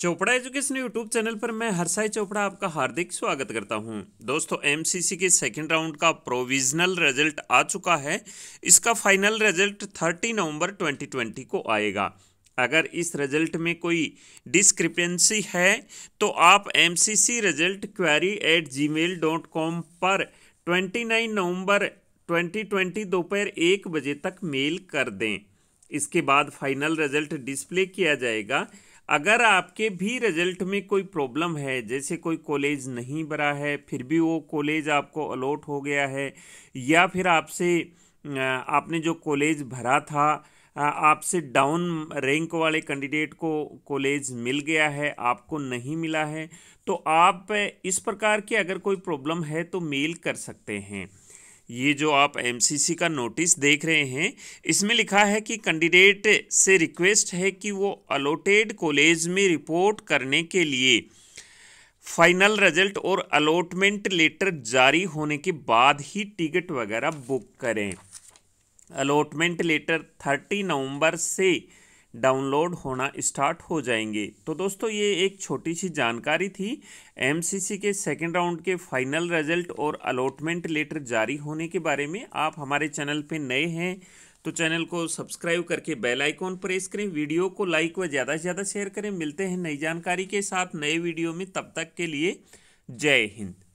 Chopra education YouTube channel पर मैं हरसाई चोपड़ा आपका हार्दिक स्वागत करता हूं दोस्तों एमसीसी के सेकंड राउंड का प्रोविजनल रिजल्ट आ चुका है इसका फाइनल रिजल्ट 30 नवंबर 2020 को आएगा अगर इस रिजल्ट में कोई डिस्क्रिपेंसी है तो आप M result query at G पर ट्वेंटी नवम्बर ट्वेंटी दोपहर एक बजे तक मेल कर दें इसके बाद फाइनल रिजल्ट डिस्प्ले किया जाएगा अगर आपके भी रिजल्ट में कोई प्रॉब्लम है जैसे कोई कॉलेज नहीं भरा है फिर भी वो कॉलेज आपको अलॉट हो गया है या फिर आपसे आपने जो कॉलेज भरा था आपसे डाउन रैंक वाले कैंडिडेट को कॉलेज मिल गया है आपको नहीं मिला है तो आप इस प्रकार की अगर कोई प्रॉब्लम है तो मेल कर सकते हैं ये जो आप एमसीसी का नोटिस देख रहे हैं इसमें लिखा है कि कैंडिडेट से रिक्वेस्ट है कि वो अलोटेड कॉलेज में रिपोर्ट करने के लिए फाइनल रिजल्ट और अलॉटमेंट लेटर जारी होने के बाद ही टिकट वगैरह बुक करें अलॉटमेंट लेटर थर्टी नवंबर से डाउनलोड होना स्टार्ट हो जाएंगे तो दोस्तों ये एक छोटी सी जानकारी थी एमसीसी के सेकेंड राउंड के फाइनल रिजल्ट और अलॉटमेंट लेटर जारी होने के बारे में आप हमारे चैनल पर नए हैं तो चैनल को सब्सक्राइब करके बेल आइकॉन प्रेस करें वीडियो को लाइक व ज़्यादा से ज़्यादा शेयर करें मिलते हैं नई जानकारी के साथ नए वीडियो में तब तक के लिए जय हिंद